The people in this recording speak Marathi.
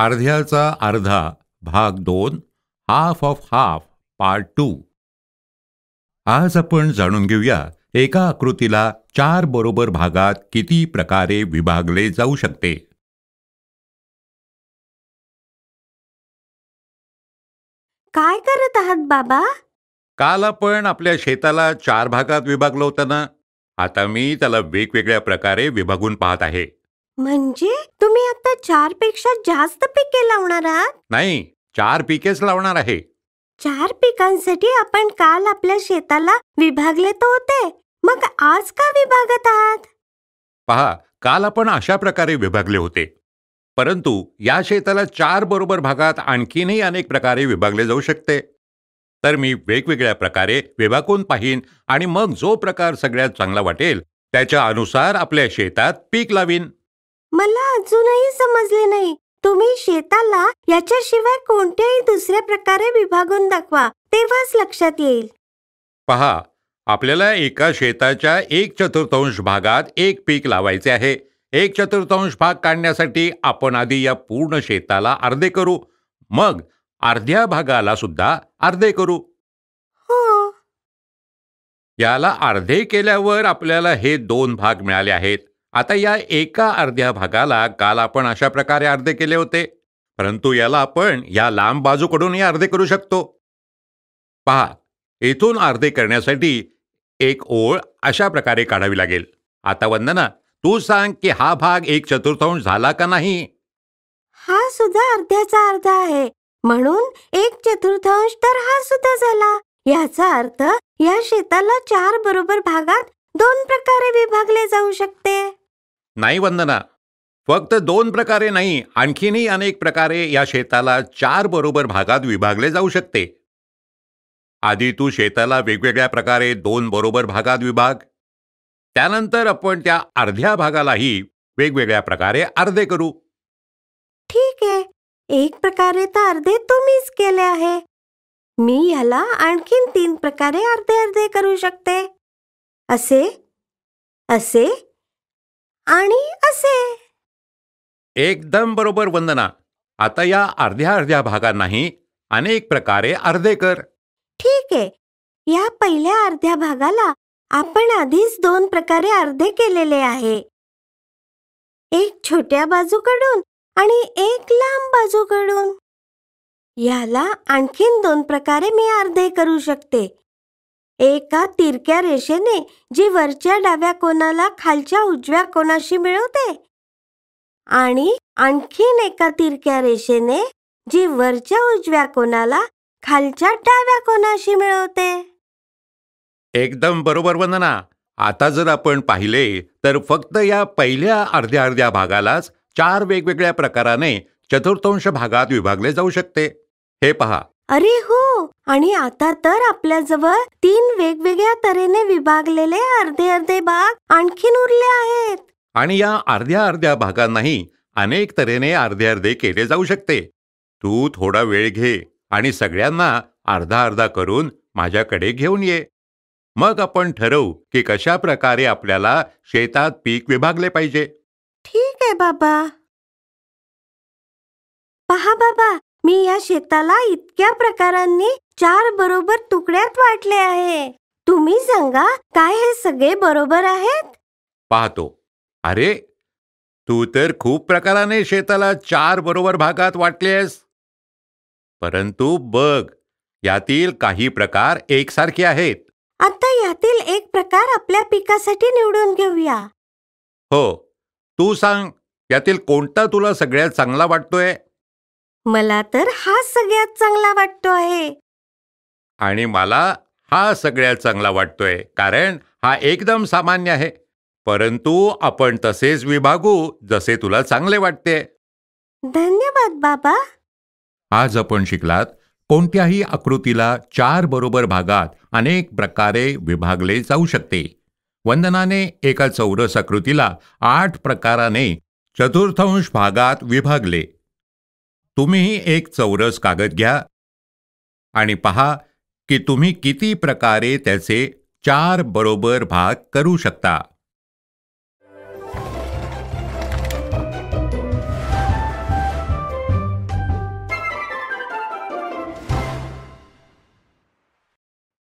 अर्ध्याचा अर्धा भाग दोन half of half part two आज आपण जाणून घेऊया एका आकृतीला चार बरोबर भागात किती प्रकारे विभागले जाऊ शकते काय करत आहात बाबा काल आपण आपल्या शेताला चार भागात विभागलो होतं ना आता मी त्याला वेगवेगळ्या प्रकारे विभागून पाहत आहे म्हणजे तुम्ही आता चार पेक्षा जास्त पिके लावणार आहात नाही चार पिकेच लावणार आहे चार पिकांसाठी आपण काल आपल्या शेताला विभागले तर होते मग आज का विभागत आहात पहा काल आपण अशा प्रकारे विभागले होते परंतु या शेताला चार बरोबर भागात आणखीनही अनेक प्रकारे विभागले जाऊ शकते तर मी वेगवेगळ्या प्रकारे विभागून पाहीन आणि मग जो प्रकार सगळ्यात चांगला वाटेल त्याच्या अनुसार आपल्या शेतात पीक लावीन मला अजूनही समजले नाही तुम्ही शेताला याच्याशिवाय कोणत्याही दुसऱ्या प्रकारे विभागून दाखवा तेव्हाच लक्षात येईल पहा आपल्याला एका शेताच्या एक चतुर्थांश भागात एक पीक लावायचे आहे एक चतुर्थांश भाग काढण्यासाठी आपण आधी या पूर्ण शेताला अर्धे करू मग अर्ध्या भागाला सुद्धा अर्धे करू हो याला अर्धे केल्यावर आपल्याला हे दोन भाग मिळाले आहेत आता या एका अर्ध्या भागाला काल आपण अशा प्रकारे अर्धे केले होते परंतु याला आपण या लांब बाजूकडूनही अर्धे करू शकतो पहा इथून अर्धे करण्यासाठी एक ओळ अशा प्रकारे काढावी लागेल आता वंदना तू सांग की हा भाग एक चतुर्थांश झाला का नाही हा सुद्धा अर्ध्याचा अर्ध आहे म्हणून एक चतुर्थांश तर हा सुद्धा झाला याचा अर्थ या शेताला चार बरोबर भागात दोन प्रकारे विभागले जाऊ शकते नाही वंदना फक्त दोन प्रकारे नाही आणखीनही अनेक प्रकारे या शेताला चार बरोबर भागात विभागले जाऊ शकते आधी तू शेताला वेगवेगळ्या प्रकारे दोन बरोबर भागात विभाग त्यानंतर आपण त्या अर्ध्या भागालाही वेगवेगळ्या प्रकारे अर्धे करू ठीक आहे एक प्रकारे तर अर्धे तुम्हीच केले आहे मी याला आणखीन तीन प्रकारे अर्धे अर्धे करू शकते असे असे आणि असे एकदम बरोबर वंदना आता या अर्ध्या अर्ध्या भागांनाही अनेक प्रकारे अर्धे कर ठीक आहे या पहिल्या अर्ध्या भागाला आपण आधीच दोन प्रकारे अर्धे केलेले आहे एक छोट्या बाजूकडून आणि एक लांब बाजूकडून याला आणखीन दोन प्रकारे मी अर्धे करू शकते एका तिरक्या रेषेने जी वरच्या डाव्या कोणाला खालच्या उजव्या कोणाशी मिळवते आणि आणखीन एका तिरक्या रेषेने जी वरच्या उजव्या कोणाला खालच्या डाव्या कोणाशी मिळवते एकदम बरोबर वंदना आता जर आपण पाहिले तर फक्त या पहिल्या अर्ध्या अर्ध्या भागालाच चार वेगवेगळ्या प्रकाराने चतुर्थांश भागात विभागले जाऊ शकते हे पहा अरे हो आणि आता तर आपल्याजवळ तीन वेगवेगळ्या तऱ्हेने विभागलेले अर्धे अर्धे भाग आणखीन उरले आहेत आणि या अर्ध्या अर्ध्या भागांनाही अनेक तऱ्हेने अर्धे अर्धे केले जाऊ शकते तू थोडा वेळ घे आणि सगळ्यांना अर्धा अर्धा करून माझ्याकडे घेऊन ये मग आपण ठरवू की कशा प्रकारे आपल्याला शेतात पीक विभागले पाहिजे ठीक आहे बाबा पहा बाबा मी या शेताला इतक्या प्रकारांनी चार बरोबर तुकड्यात वाटले आहे तुम्ही सांगा काय हे सगळे बरोबर आहेत पाहतो अरे तू तर खूप प्रकाराने शेताला चार बरोबर भागात वाटलेस परंतु बघ यातील काही प्रकार एकसारखे आहेत आता यातील एक प्रकार आपल्या पिकासाठी निवडून घेऊया हो तू सांग यातील कोणता तुला सगळ्यात चांगला वाटतोय मला तर हा सगळ्यात चांगला वाटतो आहे आणि मला हा सगळ्यात चांगला वाटतोय कारण हा एकदम सामान्य आहे परंतु आपण तसेच विभागू जसे तुला चांगले वाटते धन्यवाद बाबा आज आपण शिकलात कोणत्याही आकृतीला चार बरोबर भागात अनेक प्रकारे विभागले जाऊ शकते वंदनाने एका चौरस आकृतीला आठ प्रकाराने चतुर्थांश भागात विभागले तुम्हीही एक चौरस कागद घ्या आणि पहा की तुम्ही किती प्रकारे त्याचे चार बरोबर भाग करू शकता